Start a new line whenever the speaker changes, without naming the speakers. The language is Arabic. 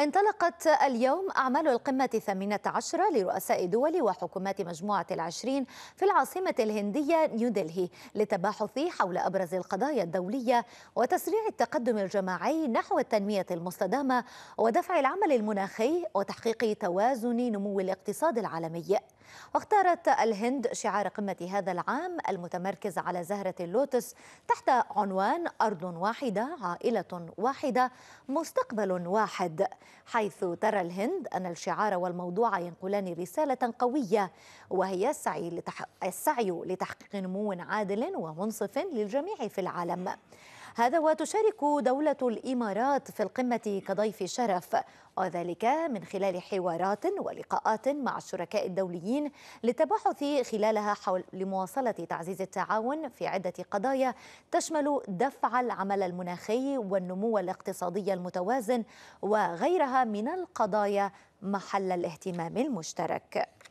انطلقت اليوم أعمال القمة الثامنة عشرة لرؤساء دول وحكومات مجموعة العشرين في العاصمة الهندية نيودلهي للتباحث حول أبرز القضايا الدولية وتسريع التقدم الجماعي نحو التنمية المستدامة ودفع العمل المناخي وتحقيق توازن نمو الاقتصاد العالمي واختارت الهند شعار قمة هذا العام المتمركز على زهرة اللوتس تحت عنوان أرض واحدة عائلة واحدة مستقبل واحد حيث ترى الهند أن الشعار والموضوع ينقلان رسالة قوية وهي السعي لتحقيق السعي لتحقيق نمو عادل ومنصف للجميع في العالم هذا وتشارك دولة الإمارات في القمة كضيف شرف وذلك من خلال حوارات ولقاءات مع الشركاء الدوليين للتباحث خلالها حول لمواصلة تعزيز التعاون في عدة قضايا تشمل دفع العمل المناخي والنمو الاقتصادي المتوازن وغيرها من القضايا محل الاهتمام المشترك